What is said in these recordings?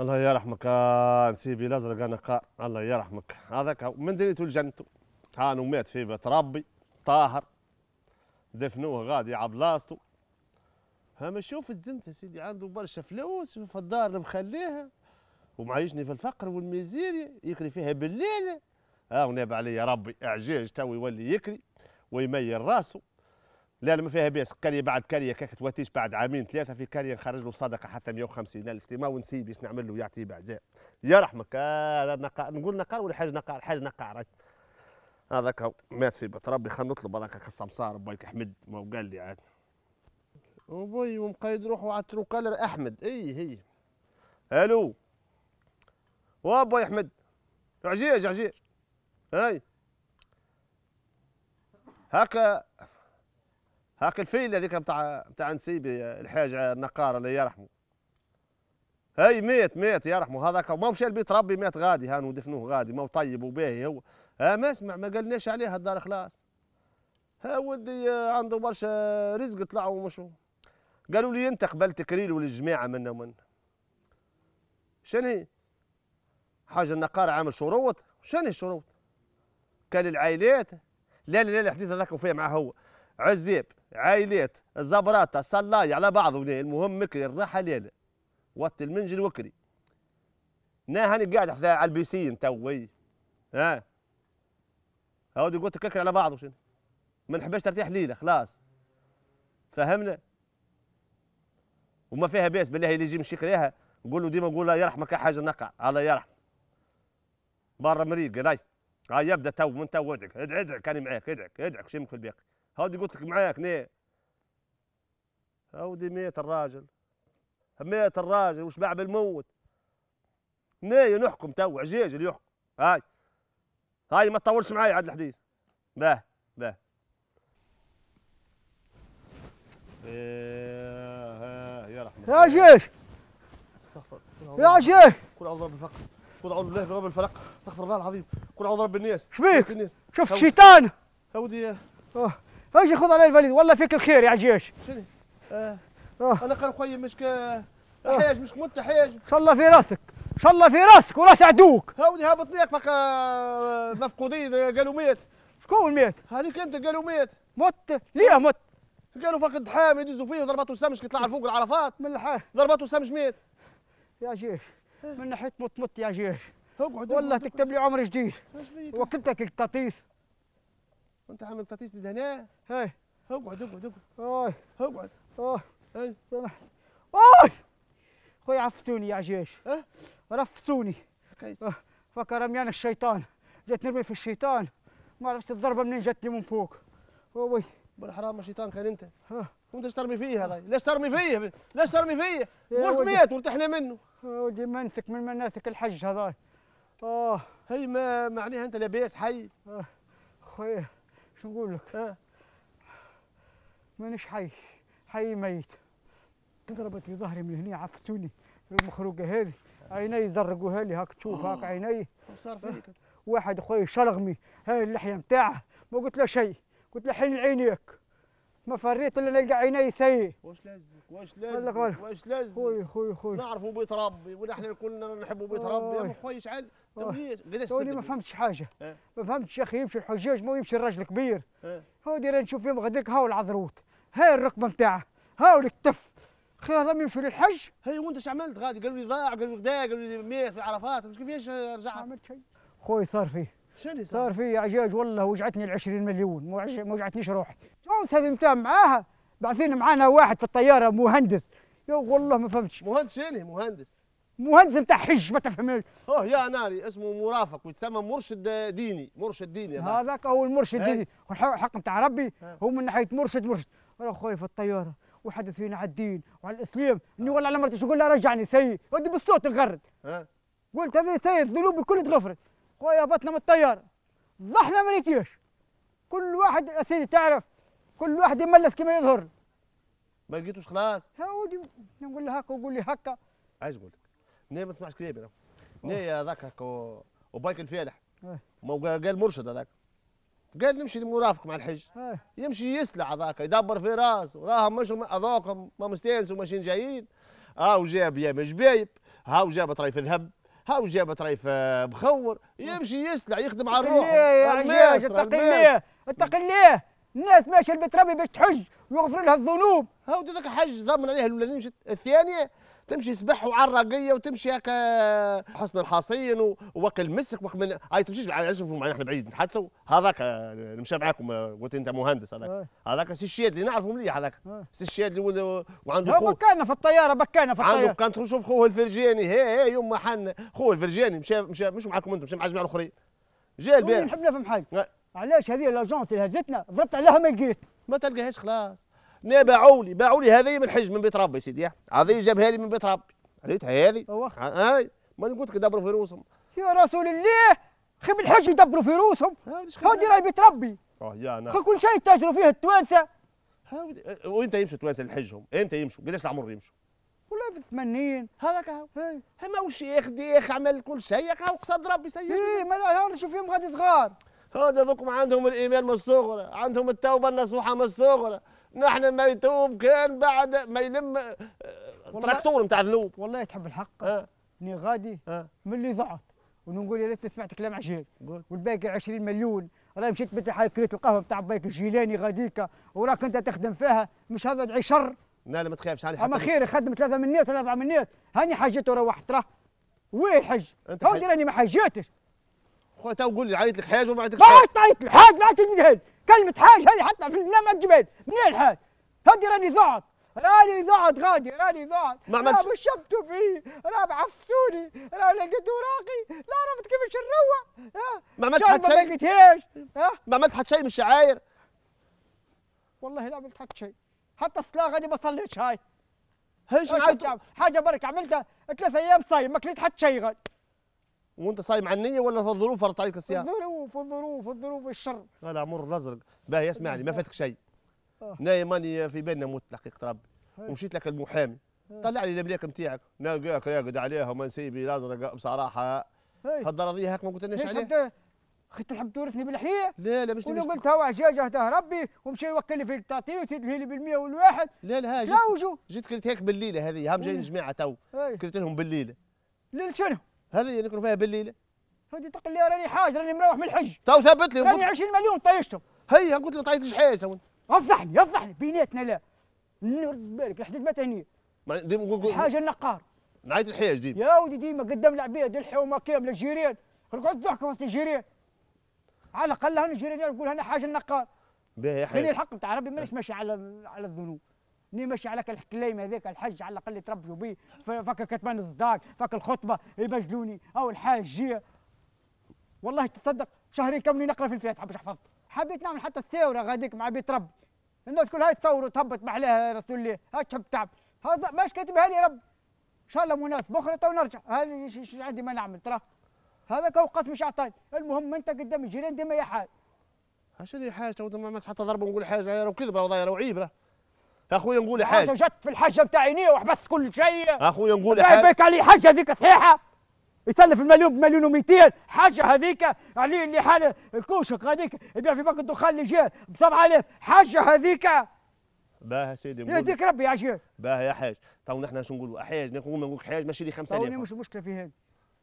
الله يرحمك نسيبي الازرق انا قا الله يرحمك هذاك من ديريتو لجنته هانو مات في بيت ربي طاهر دفنوه غادي عبلاصتو هما شوف الزنت سيدي عنده برشا فلوس في الدار مخليها ومعيشني في الفقر والميزيريا يكري فيها بالليل ها وناب علي يا ربي اعجاج تو يولي يكري ويميل راسه لا ما فيها باس كاريه بعد كاريه كاك تواتيش بعد عامين ثلاثه في كاريه نخرج له صدقه حتى 150 الف تيما ونسي باش نعمل له يعطيه بعد يا رحمك آه نقع نقول نقا ولا حاجه نقا حاجه نقا راك هذاك آه مات في بيت ربي خلينا نطلب هذاك السمسار بايك احمد ما قال لي عاد وبي ومقيد روحه على التروكالر احمد اي هي الو وابوي احمد عجيج عجيج هاي هكا هاك الفيل هذيك نتاع نتاع نسيبي الحاج النقار الله يرحمه هاي مات مات يرحمه هذاك ما مشى البيت ربي مات غادي هانو دفنوه غادي ما هو طيب وباهي هو ها ما اسمع ما قالناش عليه الدار خلاص ها ودي عنده برشا رزق طلع ومشوا قالوا لي انت قبلت كريل للجماعه منا ومن شنو هي حاجه النقار عامل شروط شنو الشروط كان للعائلات لا لا لا الحديث هذاك وفيه معاه هو عزاب عائلات الزبراتة صلاي على بعضه المهم مكري الراحه ليله وقت المنجل وكري نا هاني قاعد حتى على البيسين توي ها هاودي قلت ككري على بعض شنو ما نحبش ترتاح ليله خلاص فهمنا وما فيها باس بالله اللي يجي مشي كريها نقول له ديما نقول له يرحمك حاجة نقع الله يرحم برا مريق راي هاي يبدا تو من تو ادعك ادعك ادعك انا إيه، معاك ادعك ادعك شمك في الباقي هاودي قلت لك معاك ني هاودي ميت الراجل ميت الراجل وشبع بالموت ني نحكم تو عجيج اللي يحكم هاي هاي ما تطولش معايا عاد الحديث باه باه يا رحمة يا جيش يا جيش كل عوض رب الفقر كل عوض الله رب الفلق استغفر الله العظيم كل عوض رب الناس شبيك شفت شيطان هاودي اه اجي خذ علي الفاليز والله فيك الخير يا عجيش شنو؟ آه. آه. انا قال خويا مش حياج مش مت حياج ان شاء الله في راسك ان شاء الله في راسك وراس عدوك هاودي هابط ليك فك آه، مفقودين آه، قالوا ميت شكون ميت؟ هذيك انت قالوا ميت مت ليه مت؟ قالوا فاك الدحام يدزوا فيه وضربته السمش كي طلع العرفات من الحال ضربته السمش ميت يا جيش من ناحيه مت مت يا جيش اقعد والله تكتب لي عمر جديد وكتبتك القطيس وانت عامل تطيش هنا هاي اقعد اقعد اقعد اوه اقعد اه اي سامحني اي خويا عفتوني يا عجيش اه رفتوني فكر رميان الشيطان جت نرمي في الشيطان ما عرفتش الضربه منين جاتني من فوق وي بالحرام الشيطان كان انت ها وانت ترمي فيه هذا ليش ترمي فيه ليش ترمي فيه قلت ميت وارتحنا منه ودي منسك من مناسك الحج هذا اه هي ما معناها انت لاباس حي اه خويا شو نقول لك؟ آه. مانيش حي حي ميت ضربت لي ظهري من هنا عفتوني المخروقه هذه عيني زرقوها لي هاك تشوف هاك آه. عيني صار فيك آه. واحد خويا شلغمي هاي اللحيه نتاعه ما قلت له شيء قلت له حين عينيك ما فريت الا نلقى عيني سيء واش لازمك واش لازمك واش لازمك خويا خويا خويا نعرفوا بيت ربي ونحن كلنا نحبوا بيت ربي يا خويا شعل توني ما فهمتش حاجه أه؟ ما فهمتش يا اخي يمشي الحجاج ما يمشي الراجل كبير أه؟ هو دير نشوف فيهم غدرك هاو العضروت هاي الركبه نتاعه هاو الكتف خي هذا يمشوا للحج هي وانت اش عملت غادي قالوا لي ضاع قالوا لي غدا قالوا لي 100 في عرفات مش كيفاش رجعت ما عملت شيء خويا صار فيه شنو صار صار فيه عجاج والله وجعتني ال 20 مليون ما وجعتنيش روحي جونس هذه نتاع معاها بعثين معانا واحد في الطياره مهندس يا والله ما فهمتش مهندس شنو مهندس مهندس بتاع حج ما تفهمش اوه يا ناري اسمه مرافق ويتسمى مرشد ديني مرشد ديني هذاك هو المرشد الديني إيه؟ والحق نتاع ربي إيه. هو من ناحيه مرشد مرشد انا خويا في الطياره وحدث فينا على الدين وعلى الاسلام اني آه. والله على مرتي شو لها رجعني سي ودي بالصوت نغرد إيه؟ قلت هذه سي الذنوب الكل تغفرت خويا هبطنا من الطياره ضحنا ما ريتيش كل واحد يا سيدي تعرف كل واحد يملس كما يظهر ما لقيتوش خلاص ها ودي نقول له هكا وقول لي هكا عايز قلت ني ما تسمعش كلامي ني هذاك هكا وبايك الفالح إيه. قال مرشد هذاك قال نمشي مرافق مع الحج إيه. يمشي يسلع هذاك يدبر في راس وراهم مش هذوك ما مستانسوا ماشيين جايين ها وجاب يا جبايب ها وجاب طريف ذهب ها وجاب طريف بخور آه، يمشي يسلع يخدم على روحه اتقي الله اتقي الله الناس ماشيه بتربي باش تحج ويغفر لها الذنوب ها ذاك حج ضمن عليها الاولانيه مشت الثانيه تمشي سبح وعراقيه وتمشي هكا حسن الحصين ووكل مسك وكا من هاي تمشيش معنا احنا بعيد نتحدثوا هذاك آه، مشى معاكم آه، قلت انت مهندس هذاك إيه. هذاك سي اللي نعرفه مليح هذاك إيه. سي الشيادلي وعنده هو بكينا في الطياره بكينا في الطياره عنده كان تشوف خوه الفرجاني هي هي يما حن خوه الفرجاني مشى مشى مش معاكم انتم مشى مع الجماعه الاخرين جا البارح نحب نفهم حاجه علاش هذه لاجونس اللي هزتنا ضربت عليها ما لقيت ما تلقاهاش خلاص انا باعوا لي باعوا لي هذه من حج من بيت ربي سيدي هذه جابها لي من بيت ربي ريتها هذه هاي ما قلت لك دبروا في روسهم يا رسول الله خي بالحج يدبروا في روسهم هذه راهي بيت ربي اه يا نعم كل شيء تاجروا فيه التوانسه أه، وانت يمشوا التوانسه لحجهم انت يمشوا قداش العمر يمشوا والله في الثمانين هذاك هاو إيه. ما وش ياخذ ياخ عمل كل شيء هاو قصد ربي سيدي ايه ما نشوف فيهم غادي صغار هذا ذوكم عندهم الايمان من الصغر عندهم التوبه النصوحه من الصغر نحن ما يتوب كان بعد ما يلم آه، تراكتور نتاع ذنوب والله تحب الحق أه. اني غادي أه. من اللي ضعت ونقول يا ريتني سمعت كلام عجيب والباقي 20 مليون راه مشيت بنت الحال كريت القهوه نتاع بايك الجيلاني غاديكا وراك انت تخدم فيها مش هذا دعي شر لا لا ما تخافش هاني اما خير خدم ثلاثه منيات ولا اربعه منيات هاني حاجيت وروحت راه وين حج؟ تو راني ما حاجيتش خويا تو قول لي عيط لك حاجه وما عيطتش حاجه تعيط لي حاجه ما عيطتش كلمة حاج هذه حتى في ما جبال منين الحاج؟ هذه راني ضاعت راني ضاعت غادي راني ضاعت ما عملتش راه شبتوا فيه راه بعفتوني راه لقيت وراقي لا عرفت كيفاش نروح ما عملتش حتى شيء ما لقيتهاش ما عملت حتى شيء من الشعاير والله لا عملت حتى شيء حتى الصلاه غادي ما صليتش هاي هيش حاجه برك عملتها ثلاثة ايام صايم ما كليت حتى شيء غادي وانت صايم على النيه ولا الظروف فرضت عليك الصيام؟ الظروف الظروف الظروف الشر لا لا الازرق باهي اسمعني ما فاتك شيء آه. نايم ماني في بالنا موت حقيقه ربي ومشيت لك المحامي طلع لي البلاك نتاعك نلقاك راقد عليها وما نسيبي الازرق بصراحه هالضرريه هاك ما قلت لناش عليها خي تحب تورثني بالحيه؟ لا لا مش ولو قلت هو عجاج اهداه ربي ومشي يوكل لي في التعطيل وتدفي لي بالمية والواحد لا لا جيت, جيت كلت هيك بالليله هذه هم جايين جماعه تو كريت لهم بالليله ليل شنو؟ هذه اللي فيها بالليله هذي تقول لي راني حاج راني مروح من الحج تو ثبت لي راني 20 مليون طيشتهم هيا قلت له طيشتش حاجه افضحني افضحني بيناتنا لا نرد بالك لحد ما تهني حاجه النقار نعيط الحياة ديما يا ودي ديما قدام العباد الحومه كامله الجيران نقعد تضحك وسط الجيران على الاقل هنا الجيران يقول هنا حاجه النقار باهي يا حاج الحق نتاع ربي مانيش ماشي على على الذنوب ني ماشي عليك الحكلايم هذاك الحج على الاقل يتربجوا به فك كتمان الصداق فك الخطبه يبجلوني او الحاجيه والله تصدق شهرين كاملين نقرا في الفاتحه باش حفظت حبيت نعمل حتى الثوره غاديك مع بيت ربي الناس كلها يتصوروا تهبط محلاها رسول الله ها تحب تعب هذا ماش كاتبها لي رب ان شاء الله مناسبه اخرى تو نرجع هذه عندي ما نعمل ترى هذاك وقت مش عطاني المهم انت قدام الجيران ديما يا حال اش اللي حاجه ما تحط ضرب ونقول حاجه راه كذبه وضايره وعيب راه اخويا نقول حاجه جت في الحجه نتاع عينيه وحبست كل شيء اخويا نقول حاجه بك علي حاجه هذيك صحيحه يسلف المليون بمليون و200 حاجه هذيك علي اللي حاله الكوشك هذيك يبيع في بنك الدخان اللي جاء ب 7000 حاجه هذيك باه سيدي يهديك ربي يا حاج باه يا حاج تو نحن شنو نقولوا حاج نقول نقولك حاج ماشي لي 5000 تو مش مشكله في هذه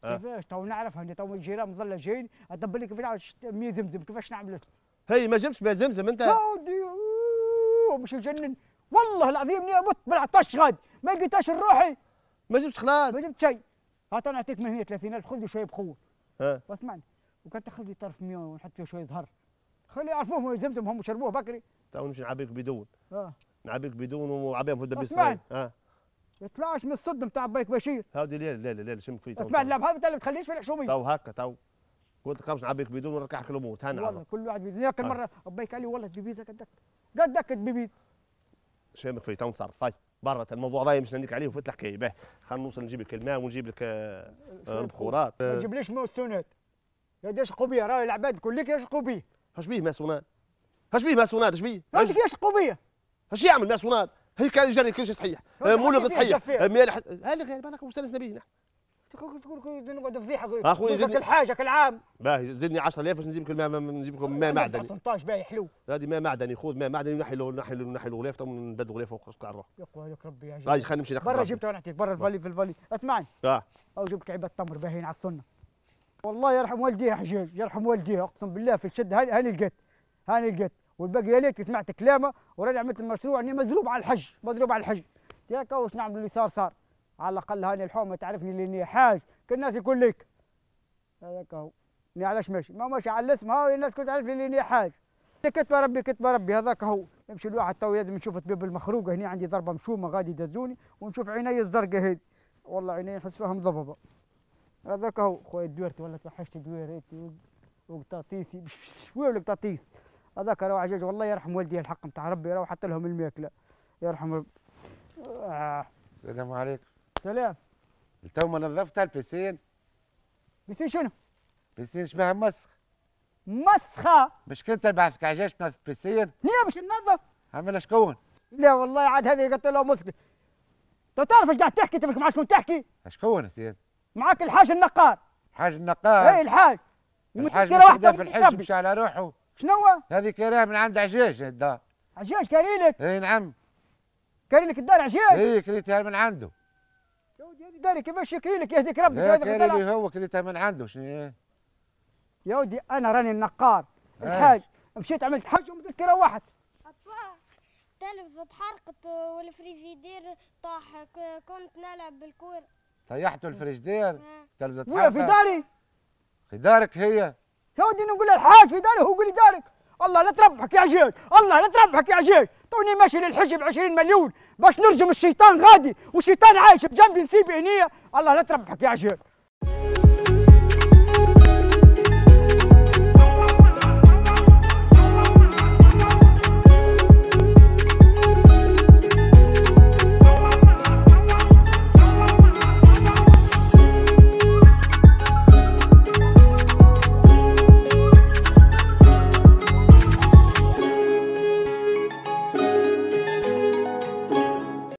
آه. كيفاش تو نعرفها هني تو الجيران مظله جايين ادبر لك بالعكس مية زمزم كيفاش نعمل هي ما جبتش بها زمزم انت يا ودي مش يجنن والله العظيم اني مت بالعطش غد ما لقيتش روحي ما جبتش خلاص ما جبت شيء هات انا نعطيك من هنا 30000 خذ لي شويه بخور اه واسمعني وكان تاخذ لي طرف 100 ونحط فيه شويه زهر خلي هو ويزمزم هم شربوه بكري تو نمشي نعبيك بدون اه نعبيك بدون وعبيهم في الدبيس اه يطلعش من الصد نتاع بيك بشير هاودي ليل ليل ليل شم فيه اسمع لا بهذا ما تخليش في الحشوميه تو هكا تو قلت لك نعبيك بدون ونركعك الامور تهنى والله كل واحد بيزن كل مره بيك قال لي والله الدبيزه قدك قدك الدبيزه شامخ في تو نتصرف طيب، برا الموضوع ضايع مش نديك عليه وفتح الحكايه باه خلينا نوصل نجيب لك الماء ونجيب لك البخورات آه، ما تجيبليش ماسونات هذا شقوا بيه راه العباد كلك يشقوا بيه اش بيه ماسونات اش بيه ماسونات اش بيه عندك يشقوا بيه اش يعمل ماسونات هيك كان يجري كل شيء صحيح مولغ صحيح مالح هذا غير راك مستانس نبيه نحن تقول كل نقعد فضيحه اخوي زدني الحاجه عام باهي زدني 10000 باش نجيب لك نجيب لكم ماء معدني 13 باهي حلو هذه ماء معدني خذ ماء معدني ونحي نحي نحي الغلاف ونبدل نبدل الغلاف قطع الروح يا لك ربي يا جماعه خلينا نمشي ناخذ برا جبتها نعطيك برا الفالي في الفالي اسمعني اه او جبت عباد تمر باهيين على السنه والله يرحم والديها حجاج يرحم والديها اقسم بالله في الشد هاني لقيت هاني لقيت والباقي يا ليت سمعت كلامه وراني عملت المشروع اني مزروب على الحج مضروب على الحج ياك واش نعمل اللي صار صار على الاقل هاني الحومه تعرفني لاني حاج كل الناس يقول لك هذاك هو اني يعني علاش ماشي ما ماشي على الاسم هاو الناس كل تعرفني لاني حاج كتب ربي كتب ربي هذاك هو يمشي الواحد تو لازم نشوف الطبيب المخروقه هنا عندي ضربه مشومه غادي دزوني ونشوف عيني الزرقاء هذه والله عيني نحس فيهم ضببه هذاك هو خويا دويرتي والله توحشت دويرتي وقطاطيسي شويه القطاطيس هذاك راه عجاج والله يرحم والدي الحق نتاع ربي راه حط لهم الماكله يرحم آه. السلام عليكم سلام تو ما نظفتها البيسين بيسين شنو؟ بيسين شبه مسخ مسخة مش كنت بعثك عجاج تنظف بيسين؟ لا باش ننظف عمل شكون؟ لا والله عاد هذه قلت له مسخ تو تعرف ايش قاعد تحكي انت مع شكون تحكي؟ شكون سيد؟ معاك الحاج النقار الحاج النقار؟ اي الحاج الحاج واحد في الحج مش على روحه شنو؟ هذه كراه من عند عجاج الدار عجاج كاريلك؟ اي نعم كاريلك الدار عجاج؟ اي كريتها من عنده ودي داري كيفاش يكري لك يهديك ربك هذا اللي هو كليتها من عنده شنو يا ودي انا راني النقار آه. الحاج مشيت عملت حج ومذكره واحد التلفزة اتحرقت والفريجيدير طاح كنت نلعب بالكورة طيحتوا الفريجيدير التلفزة آه. اتحرقت في داري في دارك هي يا ودي نقول الحاج في داري هو يقول لي دارك الله لا تربحك يا عجيج الله لا تربحك يا عجيج توني ماشي للحج ب 20 مليون باش نرجم الشيطان غادي والشيطان عايش بجنبي نسيب عينيه الله لا تربحك يا عجيب